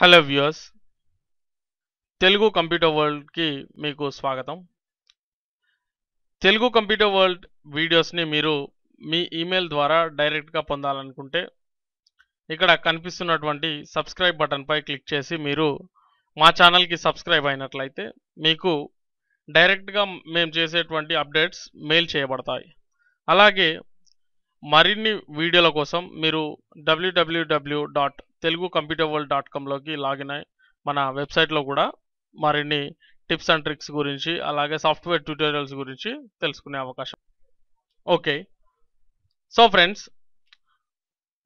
Hello viewers Telugu computer వరల్డ్కి మీకు స్వాగతం తెలుగు కంప్యూటర్ వరల్డ్ వీడియోస్ని మీరు మీ ఈమెయిల్ ద్వారా డైరెక్ట్గా పొందాలనుకుంటే ఇక్కడ కనిపిస్తున్నటువంటి సబ్స్క్రైబ్ బటన్పై క్లిక్ చేసి మీరు మా ఛానల్కి సబ్స్క్రైబ్ అయినట్లయితే మీకు డైరెక్ట్గా మేము చేసేటువంటి అప్డేట్స్ మెయిల్ చేయబడతాయి అలాగే మరిన్ని వీడియోల కోసం మీరు W W W dot Telugu computer world dot కామ్లోకి లాగిన్ అయి మన వెబ్సైట్లో కూడా మరిన్ని టిప్స్ అండ్ ట్రిక్స్ గురించి అలాగే సాఫ్ట్వేర్ ట్యూటోరియల్స్ గురించి తెలుసుకునే అవకాశం ఓకే సో ఫ్రెండ్స్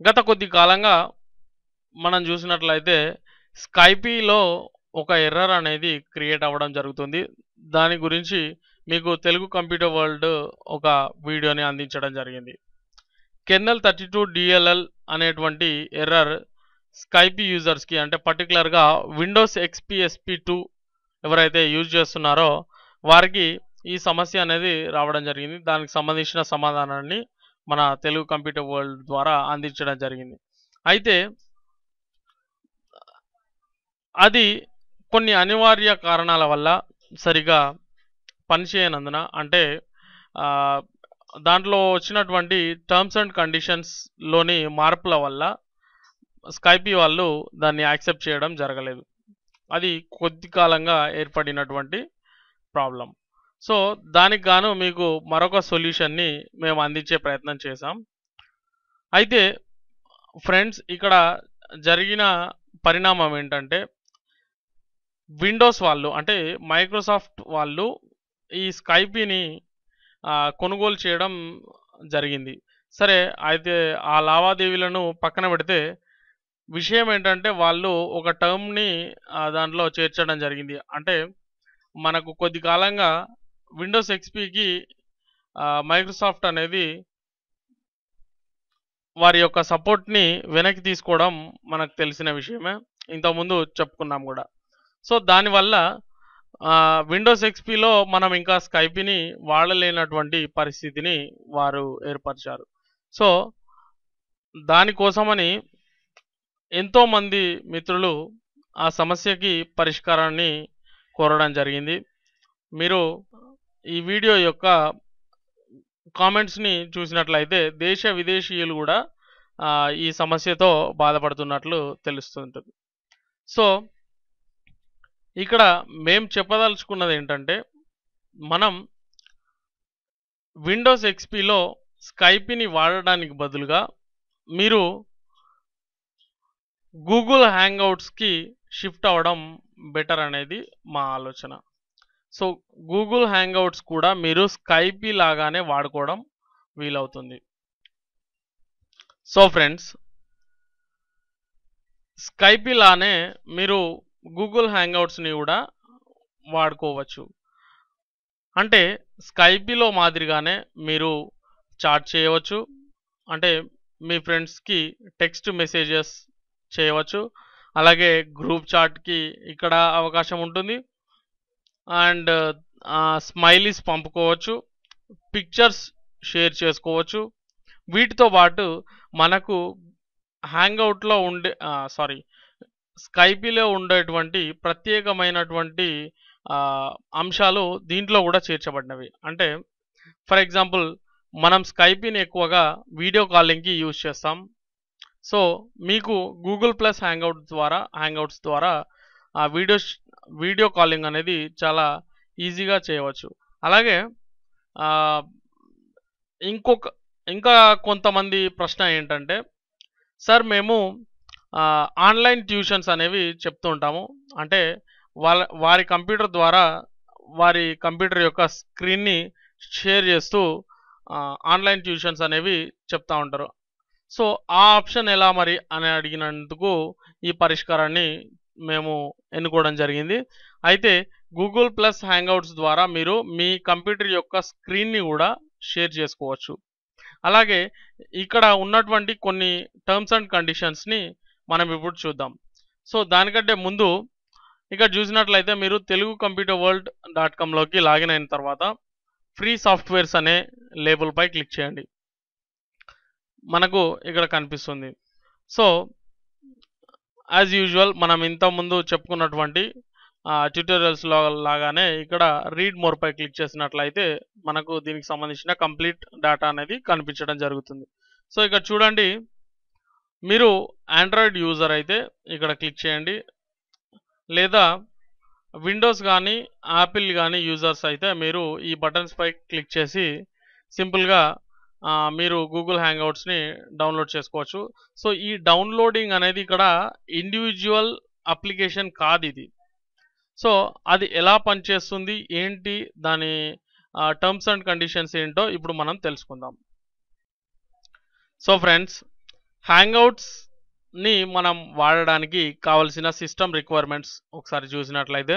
గత కొద్ది కాలంగా మనం చూసినట్లయితే స్కైపీలో ఒక ఎర్రర్ అనేది క్రియేట్ అవ్వడం జరుగుతుంది దాని గురించి మీకు తెలుగు కంప్యూటర్ వరల్డ్ ఒక వీడియోని అందించడం జరిగింది కెన్నెల్ థర్టీ టూ డిఎల్ఎల్ అనేటువంటి ఎర్రర్ స్కైప్ యూజర్స్కి అంటే పర్టికులర్గా విండోస్ ఎక్స్పిఎస్పి టూ ఎవరైతే యూజ్ చేస్తున్నారో వారికి ఈ సమస్య అనేది రావడం జరిగింది దానికి సంబంధించిన సమాధానాన్ని మన తెలుగు కంప్యూటర్ వరల్డ్ ద్వారా అందించడం జరిగింది అయితే అది కొన్ని అనివార్య కారణాల వల్ల సరిగా పనిచేయనందున అంటే దాంట్లో వచ్చినటువంటి టర్మ్స్ అండ్ కండిషన్స్లోని మార్పుల వల్ల స్కైపీ వాళ్ళు దాన్ని యాక్సెప్ట్ చేయడం జరగలేదు అది కొద్ది కాలంగా ఏర్పడినటువంటి ప్రాబ్లం సో దానికి గాను మీకు మరొక సొల్యూషన్ని మేము అందించే ప్రయత్నం చేశాం అయితే ఫ్రెండ్స్ ఇక్కడ జరిగిన పరిణామం ఏంటంటే విండోస్ వాళ్ళు అంటే మైక్రోసాఫ్ట్ వాళ్ళు ఈ స్కైపీని కొనుగోలు చేయడం జరిగింది సరే అయితే ఆ లావాదేవీలను పక్కన పెడితే విషయం ఏంటంటే వాళ్ళు ఒక టర్మ్ని దాంట్లో చేర్చడం జరిగింది అంటే మనకు కొద్ది కాలంగా విండోస్ ఎక్స్పీకి మైక్రోసాఫ్ట్ అనేది వారి యొక్క సపోర్ట్ని వెనక్కి తీసుకోవడం మనకు తెలిసిన విషయమే ఇంతకుముందు చెప్పుకున్నాం కూడా సో దానివల్ల విండోస్ ఎక్స్పీలో మనం ఇంకా స్కైపీని వాడలేనటువంటి పరిస్థితిని వారు ఏర్పరిచారు సో దానికోసమని ఎంతోమంది మిత్రులు ఆ సమస్యకి పరిష్కారాన్ని కోరడం జరిగింది మీరు ఈ వీడియో యొక్క కామెంట్స్ని చూసినట్లయితే దేశ విదేశీయులు కూడా ఈ సమస్యతో బాధపడుతున్నట్లు తెలుస్తుంటుంది సో ఇక్కడ మేము చెప్పదలుచుకున్నది ఏంటంటే మనం విండోస్ ఎక్స్పీలో స్కైపీని వాడడానికి బదులుగా మీరు గూగుల్ హ్యాంగ్ అవుట్స్కి షిఫ్ట్ అవ్వడం బెటర్ అనేది మా ఆలోచన సో గూగుల్ హ్యాంగ్ అవుట్స్ కూడా మీరు స్కైపీ లాగానే వాడుకోవడం వీలవుతుంది సో ఫ్రెండ్స్ స్కైపీ లానే మీరు గూగుల్ హ్యాంగ్ అవుట్స్ని కూడా వాడుకోవచ్చు అంటే స్కైపీలో మాదిరిగానే మీరు చాట్ చేయవచ్చు అంటే మీ ఫ్రెండ్స్కి టెక్స్ట్ మెసేజెస్ చేయవచ్చు అలాగే గ్రూప్ చాట్కి ఇక్కడ అవకాశం ఉంటుంది అండ్ స్మైలీస్ పంపుకోవచ్చు పిక్చర్స్ షేర్ చేసుకోవచ్చు వీటితో పాటు మనకు హ్యాంగ్అవుట్లో ఉండే సారీ స్కైపీలో ఉండేటువంటి ప్రత్యేకమైనటువంటి అంశాలు దీంట్లో కూడా చేర్చబడినవి అంటే ఫర్ ఎగ్జాంపుల్ మనం స్కైపీని ఎక్కువగా వీడియో కాలింగ్కి యూజ్ చేస్తాం సో మీకు గూగుల్ ప్లస్ హ్యాంగ్అవుట్ ద్వారా హ్యాంగ్అవుట్స్ ద్వారా ఆ వీడియో వీడియో కాలింగ్ అనేది చాలా ఈజీగా చేయవచ్చు అలాగే ఇంకొక ఇంకా కొంతమంది ప్రశ్న ఏంటంటే సార్ మేము ఆన్లైన్ ట్యూషన్స్ అనేవి చెప్తూ ఉంటాము అంటే వాళ్ళ వారి కంప్యూటర్ ద్వారా వారి కంప్యూటర్ యొక్క స్క్రీన్ని షేర్ చేస్తూ ఆన్లైన్ ట్యూషన్స్ అనేవి చెప్తూ ఉంటారు సో ఆ ఆప్షన్ ఎలా మరి అని అడిగినందుకు ఈ పరిష్కారాన్ని మేము ఎన్నుకోవడం జరిగింది అయితే గూగుల్ ప్లస్ హ్యాంగ్అవుట్స్ ద్వారా మీరు మీ కంప్యూటర్ యొక్క స్క్రీన్ని కూడా షేర్ చేసుకోవచ్చు అలాగే ఇక్కడ ఉన్నటువంటి కొన్ని టర్మ్స్ అండ్ కండిషన్స్ని మనం ఇప్పుడు చూద్దాం సో దానికంటే ముందు ఇక్కడ చూసినట్లయితే మీరు తెలుగు కంప్యూటర్ వరల్డ్ డాట్ కామ్లోకి లాగిన్ అయిన తర్వాత ఫ్రీ సాఫ్ట్వేర్స్ అనే లేబుల్పై క్లిక్ చేయండి మనకు ఇక్కడ కనిపిస్తుంది సో యాజ్ యూజువల్ మనం ఇంతకుముందు చెప్పుకున్నటువంటి ట్యూటోరియల్స్ లాగానే ఇక్కడ రీడ్ మోర్ పై క్లిక్ చేసినట్లయితే మనకు దీనికి సంబంధించిన కంప్లీట్ డేటా అనేది కనిపించడం జరుగుతుంది సో ఇక్కడ చూడండి మీరు ఆండ్రాయిడ్ యూజర్ అయితే ఇక్కడ క్లిక్ చేయండి లేదా విండోస్ కానీ యాపిల్ కానీ యూజర్స్ అయితే మీరు ఈ బటన్స్ పై క్లిక్ చేసి సింపుల్గా మీరు గూగుల్ హ్యాంగ్ అవుట్స్ని డౌన్లోడ్ చేసుకోవచ్చు సో ఈ డౌన్లోడింగ్ అనేది ఇక్కడ ఇండివిజువల్ అప్లికేషన్ కాదు ఇది సో అది ఎలా పనిచేస్తుంది ఏంటి దాని టర్మ్స్ అండ్ కండిషన్స్ ఏంటో ఇప్పుడు మనం తెలుసుకుందాం సో ఫ్రెండ్స్ హ్యాంగ్అవుట్స్ని మనం వాడడానికి కావలసిన సిస్టమ్ రిక్వైర్మెంట్స్ ఒకసారి చూసినట్లయితే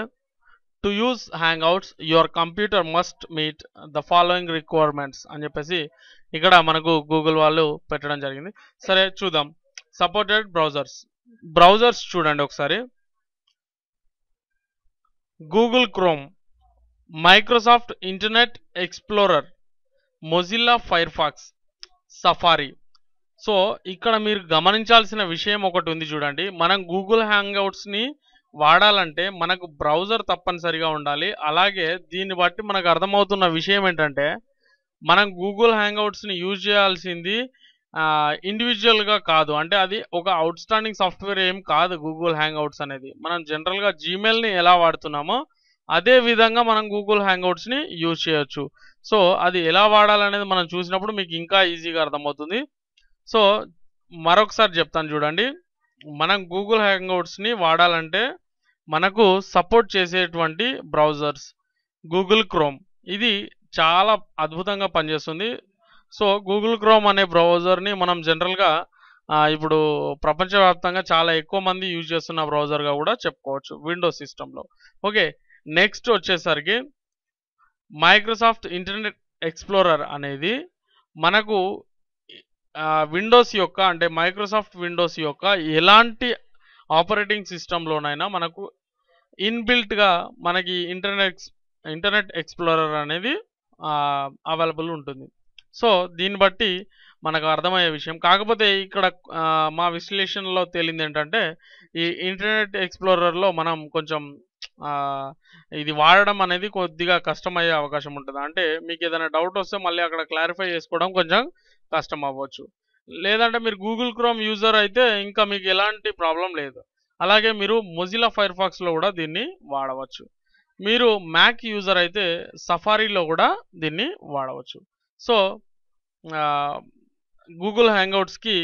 to use Hangouts your computer must meet the following requirements అని చెప్పేసి ఇక్కడ మనకు గూగుల్ వాళ్ళు పెట్టడం జరిగింది సరే చూద్దాం సపోర్టెడ్ బ్రౌజర్స్ బ్రౌజర్స్ చూడండి ఒకసారి Google Chrome Microsoft Internet Explorer Mozilla Firefox Safari so ఇక్కడ మీరు గమనించాల్సిన విషయం ఒకటి ఉంది చూడండి మనం గూగుల్ హ్యాంగ్ అవుట్స్ని వాడాలంటే మనకు బ్రౌజర్ తప్పనిసరిగా ఉండాలి అలాగే దీన్ని బట్టి మనకు అర్థమవుతున్న విషయం ఏంటంటే మనం గూగుల్ హ్యాంగ్అవుట్స్ని యూజ్ చేయాల్సింది ఇండివిజువల్గా కాదు అంటే అది ఒక అవుట్స్టాండింగ్ సాఫ్ట్వేర్ ఏం కాదు గూగుల్ హ్యాంగ్అవుట్స్ అనేది మనం జనరల్గా జీమెయిల్ని ఎలా వాడుతున్నామో అదే విధంగా మనం గూగుల్ హ్యాంగ్అవుట్స్ని యూజ్ చేయొచ్చు సో అది ఎలా వాడాలనేది మనం చూసినప్పుడు మీకు ఇంకా ఈజీగా అర్థమవుతుంది సో మరొకసారి చెప్తాను చూడండి మనం గూగుల్ హ్యాంగ్అవుట్స్ని వాడాలంటే మనకు సపోర్ట్ చేసేటువంటి బ్రౌజర్స్ గూగుల్ క్రోమ్ ఇది చాలా అద్భుతంగా పనిచేస్తుంది సో గూగుల్ క్రోమ్ అనే బ్రౌజర్ని మనం జనరల్గా ఇప్పుడు ప్రపంచవ్యాప్తంగా చాలా ఎక్కువ మంది యూజ్ చేస్తున్న బ్రౌజర్గా కూడా చెప్పుకోవచ్చు విండోస్ సిస్టంలో ఓకే నెక్స్ట్ వచ్చేసరికి మైక్రోసాఫ్ట్ ఇంటర్నెట్ ఎక్స్ప్లోరర్ అనేది మనకు విండోస్ యొక్క అంటే మైక్రోసాఫ్ట్ విండోస్ యొక్క ఎలాంటి ఆపరేటింగ్ సిస్టంలోనైనా మనకు ఇన్బిల్ట్గా మనకి ఇంటర్నెట్ ఇంటర్నెట్ ఎక్స్ప్లోరర్ అనేది అవైలబుల్ ఉంటుంది సో దీన్ని బట్టి మనకు అర్థమయ్యే విషయం కాకపోతే ఇక్కడ మా విశ్లేషణలో తేలింది ఏంటంటే ఈ ఇంటర్నెట్ ఎక్స్ప్లోరర్లో మనం కొంచెం ఇది వాడడం అనేది కొద్దిగా కష్టమయ్యే అవకాశం ఉంటుంది అంటే మీకు ఏదైనా డౌట్ వస్తే మళ్ళీ అక్కడ క్లారిఫై చేసుకోవడం కొంచెం కష్టం అవ్వచ్చు లేదంటే మీరు గూగుల్ క్రోమ్ యూజర్ అయితే ఇంకా మీకు ఎలాంటి ప్రాబ్లం లేదు అలాగే మీరు మొజిలా ఫైర్ ఫాక్స్లో కూడా దీన్ని వాడవచ్చు మీరు మ్యాక్ యూజర్ అయితే సఫారీలో కూడా దీన్ని వాడవచ్చు సో గూగుల్ హ్యాంగ్అవుట్స్కి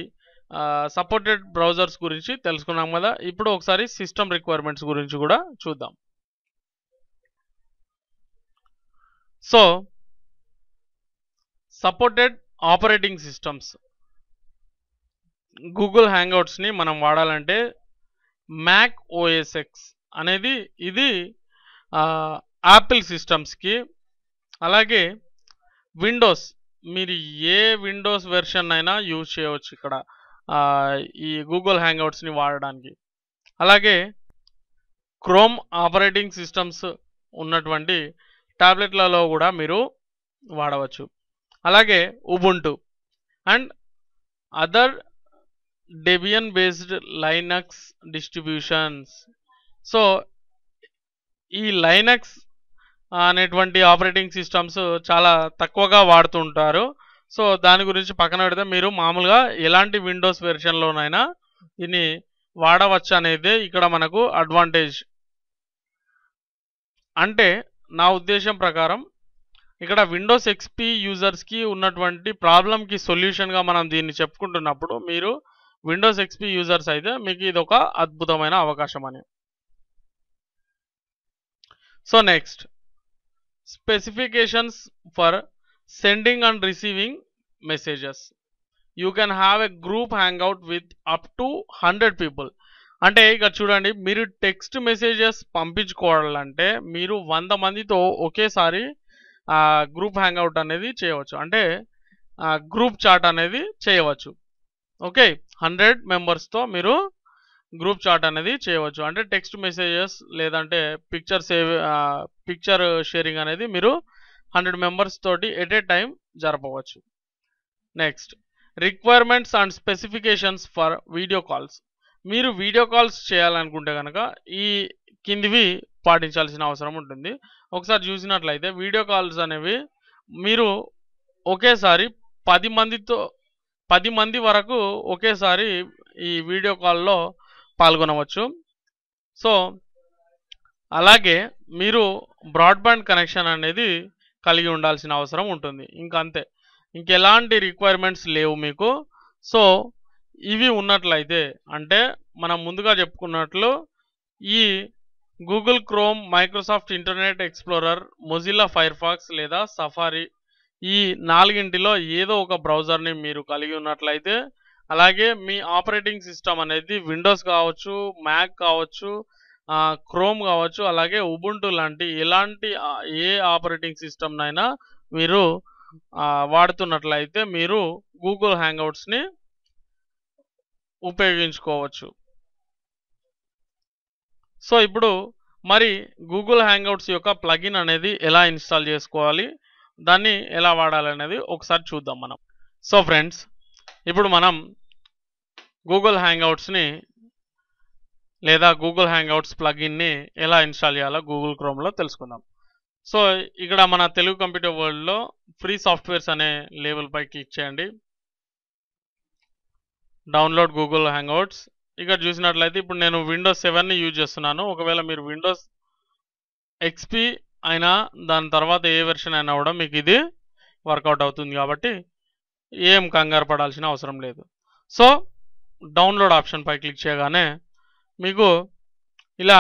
సపోర్టెడ్ బ్రౌజర్స్ గురించి తెలుసుకున్నాం కదా ఇప్పుడు ఒకసారి సిస్టమ్ రిక్వైర్మెంట్స్ గురించి కూడా చూద్దాం so supported operating systems Google హ్యాంగ్అవుట్స్ని మనం వాడాలంటే మ్యాక్ ఓఎస్ఎక్స్ అనేది ఇది యాపిల్ సిస్టమ్స్కి అలాగే విండోస్ మీరు ఏ విండోస్ వెర్షన్ అయినా యూజ్ చేయవచ్చు ఇక్కడ ఈ గూగుల్ హ్యాంగ్అవుట్స్ని వాడడానికి అలాగే క్రోమ్ ఆపరేటింగ్ సిస్టమ్స్ ఉన్నటువంటి ట్యాబ్లెట్లలో కూడా మీరు వాడవచ్చు అలాగే Ubuntu and other Debian based Linux distributions so ఈ లైనక్స్ అనేటువంటి ఆపరేటింగ్ సిస్టమ్స్ చాలా తక్కువగా వాడుతుంటారు సో దాని గురించి పక్కన పెడితే మీరు మామూలుగా ఎలాంటి విండోస్ వెర్షన్లోనైనా దీన్ని వాడవచ్చు అనేది ఇక్కడ మనకు అడ్వాంటేజ్ అంటే నా ఉద్దేశం ప్రకారం ఇక్కడ విండోస్ ఎక్స్పీ యూజర్స్కి ఉన్నటువంటి ప్రాబ్లంకి సొల్యూషన్గా మనం దీన్ని చెప్పుకుంటున్నప్పుడు మీరు విండోస్ ఎక్స్పీ యూజర్స్ అయితే మీకు ఇది ఒక అద్భుతమైన అవకాశం అని So next specifications for sending and receiving messages. You can have a group hangout with up to 100 people. అంటే ఇక్కడ చూడండి మీరు టెక్స్ట్ మెసేజెస్ పంపించుకోవాలంటే మీరు వంద మందితో ఒకేసారి గ్రూప్ హ్యాంగ్అవుట్ అనేది చేయవచ్చు అంటే గ్రూప్ చాట్ అనేది చేయవచ్చు ఓకే హండ్రెడ్ మెంబర్స్తో మీరు గ్రూప్ చాట్ అనేది చేయవచ్చు అంటే టెక్స్ట్ మెసేజెస్ లేదంటే పిక్చర్ సేవ్ పిక్చర్ షేరింగ్ అనేది మీరు హండ్రెడ్ మెంబర్స్ తోటి ఎట్ ఏ టైం జరపవచ్చు next requirements and specifications for video calls మీరు వీడియో కాల్స్ చేయాలనుకుంటే కనుక ఈ కిందివి పాటించాల్సిన అవసరం ఉంటుంది ఒకసారి చూసినట్లయితే వీడియో కాల్స్ అనేవి మీరు ఒకేసారి పది మందితో పది మంది వరకు ఒకేసారి ఈ వీడియో కాల్లో పాల్గొనవచ్చు సో అలాగే మీరు బ్రాడ్బ్యాండ్ కనెక్షన్ అనేది కలిగి ఉండాల్సిన అవసరం ఉంటుంది ఇంకంతే ఇంకెలాంటి రిక్వైర్మెంట్స్ లేవు మీకు సో ఇవి ఉన్నట్లయితే అంటే మనం ముందుగా చెప్పుకున్నట్లు ఈ Google Chrome Microsoft Internet Explorer Mozilla Firefox లేదా సఫారీ ఈ నాలుగింటిలో ఏదో ఒక బ్రౌజర్ని మీరు కలిగి ఉన్నట్లయితే అలాగే మీ ఆపరేటింగ్ సిస్టమ్ అనేది విండోస్ కావచ్చు మ్యాక్ కావచ్చు క్రోమ్ కావచ్చు అలాగే ఉబుంటు లాంటి ఎలాంటి ఏ ఆపరేటింగ్ సిస్టమ్నైనా మీరు వాడుతున్నట్లయితే మీరు గూగుల్ హ్యాంగ్అవుట్స్ని ఉపయోగించుకోవచ్చు సో ఇప్పుడు మరి గూగుల్ హ్యాంగ్అవుట్స్ యొక్క ప్లగిన్ అనేది ఎలా ఇన్స్టాల్ చేసుకోవాలి దాన్ని ఎలా వాడాలి అనేది ఒకసారి చూద్దాం మనం సో ఫ్రెండ్స్ ఇప్పుడు మనం గూగుల్ హ్యాంగ్అవుట్స్ని లేదా గూగుల్ హ్యాంగ్అవుట్స్ ప్లగిన్ని ఎలా ఇన్స్టాల్ చేయాలో గూగుల్ క్రోమ్లో తెలుసుకుందాం సో ఇక్కడ మన తెలుగు కంప్యూటర్ వరల్డ్లో ఫ్రీ సాఫ్ట్వేర్స్ అనే లేబుల్పై క్లిక్ చేయండి డౌన్లోడ్ గూగుల్ హ్యాంగ్అవుట్స్ ఇక్కడ చూసినట్లయితే ఇప్పుడు నేను విండోస్ సెవెన్ని యూజ్ చేస్తున్నాను ఒకవేళ మీరు విండోస్ ఎక్స్పీ అయినా దాని తర్వాత ఏ వెర్షన్ అయినా కూడా మీకు ఇది వర్కౌట్ అవుతుంది కాబట్టి ఏం కంగారు పడాల్సిన అవసరం లేదు సో డౌన్లోడ్ ఆప్షన్పై క్లిక్ చేయగానే మీకు ఇలా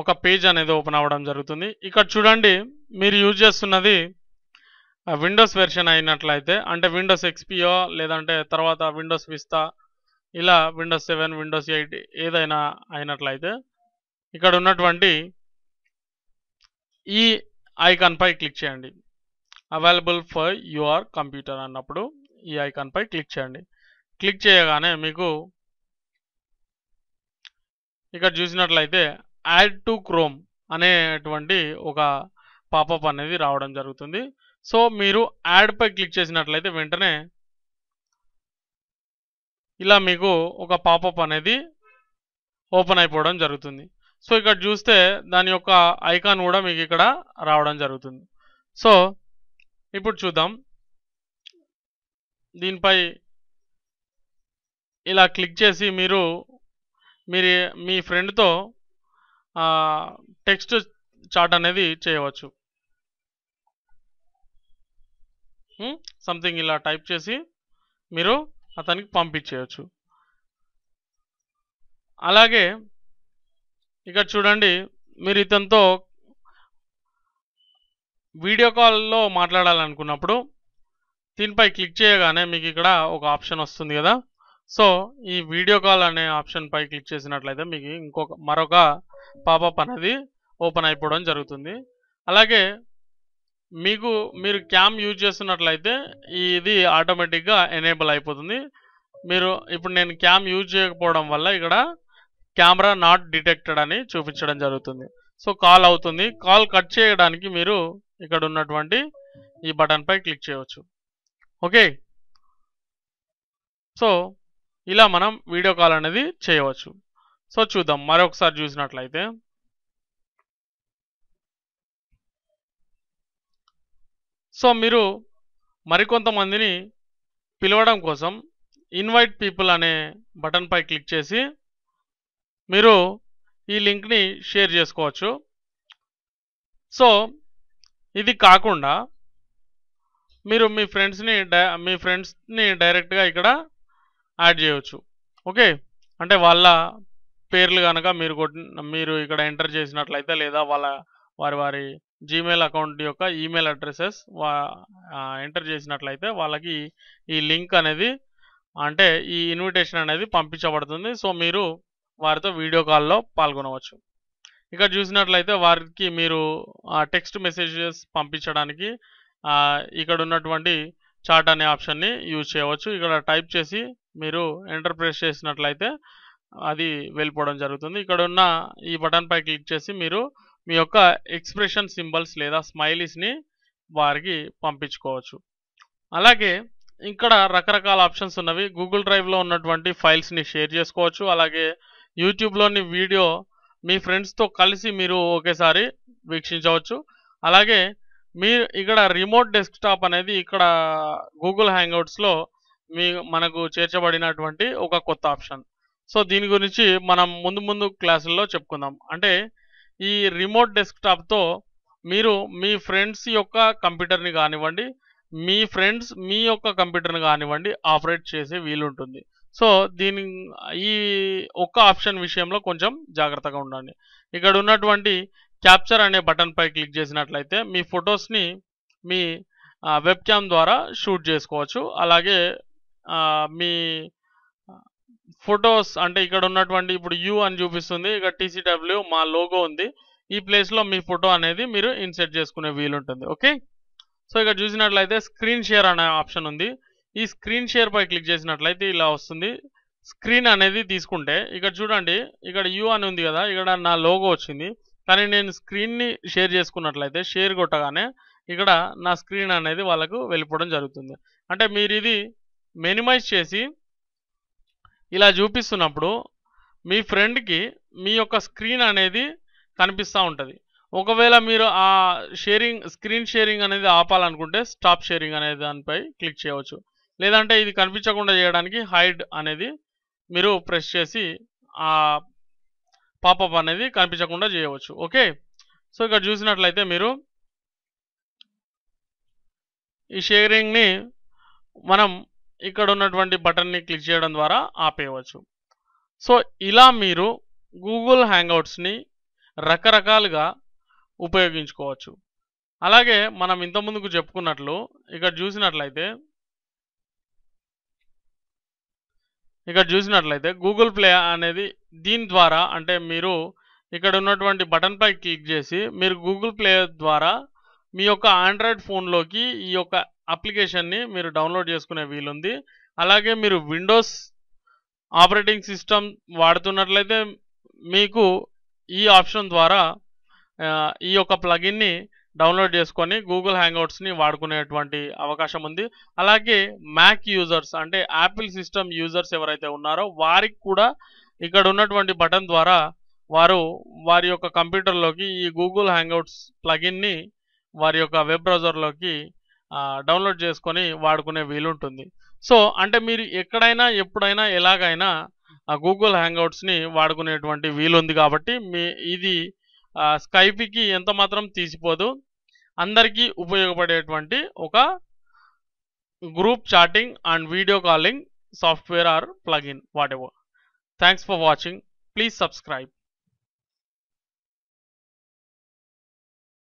ఒక పేజ్ అనేది ఓపెన్ అవ్వడం జరుగుతుంది ఇక్కడ చూడండి మీరు యూజ్ చేస్తున్నది విండోస్ వెర్షన్ అయినట్లయితే అంటే విండోస్ ఎక్స్పియో లేదంటే తర్వాత విండోస్ విస్తా ఇలా విండోస్ సెవెన్ విండోస్ ఎయిట్ ఏదైనా అయినట్లయితే ఇక్కడ ఉన్నటువంటి ఈ ఐకాన్పై క్లిక్ చేయండి అవైలబుల్ ఫర్ యువర్ కంప్యూటర్ అన్నప్పుడు ఈ ఐకాన్పై క్లిక్ చేయండి క్లిక్ చేయగానే మీకు ఇక్కడ చూసినట్లయితే యాడ్ టు క్రోమ్ అనేటువంటి ఒక పాపప్ అనేది రావడం జరుగుతుంది సో మీరు యాడ్పై క్లిక్ చేసినట్లయితే వెంటనే ఇలా మీకు ఒక పాపప్ అనేది ఓపెన్ అయిపోవడం జరుగుతుంది సో ఇక్కడ చూస్తే దాని యొక్క ఐకాన్ కూడా మీకు ఇక్కడ రావడం జరుగుతుంది సో ఇప్పుడు చూద్దాం దీనిపై ఇలా క్లిక్ చేసి మీరు మీరు మీ ఫ్రెండ్తో టెక్స్ట్ చార్ట్ అనేది చేయవచ్చు సంథింగ్ ఇలా టైప్ చేసి మీరు అతనికి పంపించేయచ్చు అలాగే ఇక్కడ చూడండి మీరు ఇతనితో వీడియో కాల్లో మాట్లాడాలనుకున్నప్పుడు దీనిపై క్లిక్ చేయగానే మీకు ఇక్కడ ఒక ఆప్షన్ వస్తుంది కదా సో ఈ వీడియో కాల్ అనే ఆప్షన్ పై క్లిక్ చేసినట్లయితే మీకు ఇంకొక మరొక పాపప్ అనేది ఓపెన్ అయిపోవడం జరుగుతుంది అలాగే మీకు మీరు క్యామ్ యూజ్ చేస్తున్నట్లయితే ఇది ఆటోమేటిక్గా ఎనేబుల్ అయిపోతుంది మీరు ఇప్పుడు నేను క్యామ్ యూజ్ చేయకపోవడం వల్ల ఇక్కడ కెమెరా నాట్ డిటెక్టెడ్ అని చూపించడం జరుగుతుంది సో కాల్ అవుతుంది కాల్ కట్ చేయడానికి మీరు ఇక్కడ ఉన్నటువంటి ఈ బటన్పై క్లిక్ చేయవచ్చు ఓకే సో ఇలా మనం వీడియో కాల్ అనేది చేయవచ్చు సో చూద్దాం మరొకసారి చూసినట్లయితే సో మీరు మరికొంతమందిని పిలవడం కోసం ఇన్వైట్ పీపుల్ అనే బటన్పై క్లిక్ చేసి మీరు ఈ లింక్ని షేర్ చేసుకోవచ్చు సో ఇది కాకుండా మీరు మీ ఫ్రెండ్స్ని డై మీ ఫ్రెండ్స్ని డైరెక్ట్గా ఇక్కడ యాడ్ చేయవచ్చు ఓకే అంటే వాళ్ళ పేర్లు కనుక మీరు మీరు ఇక్కడ ఎంటర్ చేసినట్లయితే లేదా వాళ్ళ వారి వారి జీమెయిల్ అకౌంట్ యొక్క ఈమెయిల్ అడ్రసెస్ ఎంటర్ చేసినట్లయితే వాళ్ళకి ఈ లింక్ అనేది అంటే ఈ ఇన్విటేషన్ అనేది పంపించబడుతుంది సో మీరు వారితో వీడియో కాల్లో పాల్గొనవచ్చు ఇక చూసినట్లయితే వారికి మీరు టెక్స్ట్ మెసేజెస్ పంపించడానికి ఇక్కడ ఉన్నటువంటి చాట్ అనే ఆప్షన్ని యూజ్ చేయవచ్చు ఇక్కడ టైప్ చేసి మీరు ఎంటర్ ప్రెస్ చేసినట్లయితే అది వెళ్ళిపోవడం జరుగుతుంది ఇక్కడ ఉన్న ఈ బటన్పై క్లిక్ చేసి మీరు మీ యొక్క ఎక్స్ప్రెషన్ సింబల్స్ లేదా స్మైలీస్ని వారికి పంపించుకోవచ్చు అలాగే ఇక్కడ రకరకాల ఆప్షన్స్ ఉన్నవి గూగుల్ డ్రైవ్లో ఉన్నటువంటి ఫైల్స్ని షేర్ చేసుకోవచ్చు అలాగే యూట్యూబ్లోని వీడియో మీ ఫ్రెండ్స్తో కలిసి మీరు ఒకేసారి వీక్షించవచ్చు అలాగే మీ ఇక్కడ రిమోట్ డెస్క్టాప్ అనేది ఇక్కడ గూగుల్ హ్యాంగ్అవుట్స్లో మీ మనకు చేర్చబడినటువంటి ఒక కొత్త ఆప్షన్ సో దీని గురించి మనం ముందు ముందు క్లాసుల్లో చెప్పుకుందాం అంటే ఈ రిమోట్ డెస్క్టాప్తో మీరు మీ ఫ్రెండ్స్ యొక్క కంప్యూటర్ని కానివ్వండి మీ ఫ్రెండ్స్ మీ యొక్క కంప్యూటర్ని కానివ్వండి ఆపరేట్ చేసే వీలుంటుంది సో దీని ఈ ఒక్క ఆప్షన్ విషయంలో కొంచెం జాగ్రత్తగా ఉండండి ఇక్కడ ఉన్నటువంటి క్యాప్చర్ అనే బటన్పై క్లిక్ చేసినట్లయితే మీ ఫొటోస్ని మీ వెబ్ క్యామ్ ద్వారా షూట్ చేసుకోవచ్చు అలాగే మీ ఫొటోస్ అంటే ఇక్కడ ఉన్నటువంటి ఇప్పుడు యూ అని చూపిస్తుంది ఇక్కడ టీసీడబ్ల్యూ మా లోగో ఉంది ఈ ప్లేస్లో మీ ఫోటో అనేది మీరు ఇన్సెట్ చేసుకునే వీలుంటుంది ఓకే సో ఇక్కడ చూసినట్లయితే స్క్రీన్ షేర్ అనే ఆప్షన్ ఉంది ఈ స్క్రీన్ షేర్ పై క్లిక్ చేసినట్లయితే ఇలా వస్తుంది స్క్రీన్ అనేది తీసుకుంటే ఇక్కడ చూడండి ఇక్కడ యూ అని ఉంది కదా ఇక్కడ నా లోగో వచ్చింది కానీ నేను స్క్రీన్ని షేర్ చేసుకున్నట్లయితే షేర్ కొట్టగానే ఇక్కడ నా స్క్రీన్ అనేది వాళ్ళకు వెళ్ళిపోవడం జరుగుతుంది అంటే మీరు ఇది మినిమైజ్ చేసి ఇలా చూపిస్తున్నప్పుడు మీ ఫ్రెండ్కి మీ యొక్క స్క్రీన్ అనేది కనిపిస్తూ ఉంటుంది ఒకవేళ మీరు ఆ షేరింగ్ స్క్రీన్ షేరింగ్ అనేది ఆపాలనుకుంటే స్టాప్ షేరింగ్ అనే దానిపై క్లిక్ చేయవచ్చు లేదంటే ఇది కనిపించకుండా చేయడానికి హైడ్ అనేది మీరు ప్రెస్ చేసి ఆ పాపప్ అనేది కనిపించకుండా చేయవచ్చు ఓకే సో ఇక్కడ చూసినట్లయితే మీరు ఈ షేరింగ్ని మనం ఇక్కడ ఉన్నటువంటి బటన్ని క్లిక్ చేయడం ద్వారా ఆపేయవచ్చు సో ఇలా మీరు గూగుల్ హ్యాంగ్అవుట్స్ని రకరకాలుగా ఉపయోగించుకోవచ్చు అలాగే మనం ఇంతకుముందుకు చెప్పుకున్నట్లు ఇక్కడ చూసినట్లయితే ఇక్కడ చూసినట్లయితే గూగుల్ ప్లే అనేది దీని ద్వారా అంటే మీరు ఇక్కడ ఉన్నటువంటి బటన్పై క్లిక్ చేసి మీరు గూగుల్ ప్లే ద్వారా మీ యొక్క ఆండ్రాయిడ్ ఫోన్లోకి ఈ యొక్క అప్లికేషన్ని మీరు డౌన్లోడ్ చేసుకునే వీలుంది అలాగే మీరు విండోస్ ఆపరేటింగ్ సిస్టమ్ వాడుతున్నట్లయితే మీకు ఈ ఆప్షన్ ద్వారా ఈ యొక్క ప్లగిన్ని డౌన్లోడ్ చేసుకొని గూగుల్ హ్యాంగ్అవుట్స్ని వాడుకునేటువంటి అవకాశం ఉంది అలాగే మ్యాక్ యూజర్స్ అంటే యాపిల్ సిస్టమ్ యూజర్స్ ఎవరైతే ఉన్నారో వారికి కూడా ఇక్కడ ఉన్నటువంటి బటన్ ద్వారా వారు వారి యొక్క కంప్యూటర్లోకి ఈ గూగుల్ హ్యాంగ్అవుట్స్ ప్లగిన్ని వారి యొక్క వెబ్ బ్రౌజర్లోకి డౌన్లోడ్ చేసుకొని వాడుకునే వీలుంటుంది సో అంటే మీరు ఎక్కడైనా ఎప్పుడైనా ఎలాగైనా గూగుల్ హ్యాంగ్అవుట్స్ని వాడుకునేటువంటి వీలుంది కాబట్టి మీ ఇది స్కైపీకి ఎంత మాత్రం తీసిపోదు అందరికీ ఉపయోగపడేటువంటి ఒక group chatting and video calling software or plugin whatever thanks for watching please subscribe